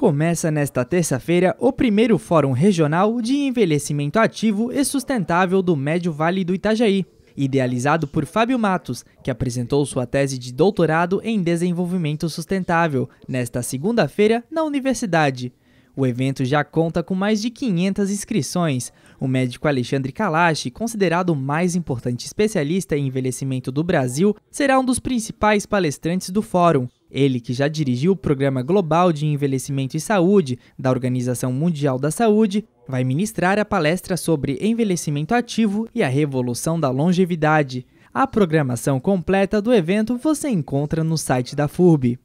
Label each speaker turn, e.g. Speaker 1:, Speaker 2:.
Speaker 1: Começa nesta terça-feira o primeiro Fórum Regional de Envelhecimento Ativo e Sustentável do Médio Vale do Itajaí, idealizado por Fábio Matos, que apresentou sua tese de doutorado em desenvolvimento sustentável nesta segunda-feira na universidade. O evento já conta com mais de 500 inscrições. O médico Alexandre Kalash, considerado o mais importante especialista em envelhecimento do Brasil, será um dos principais palestrantes do fórum, ele, que já dirigiu o Programa Global de Envelhecimento e Saúde da Organização Mundial da Saúde, vai ministrar a palestra sobre envelhecimento ativo e a revolução da longevidade. A programação completa do evento você encontra no site da FURB.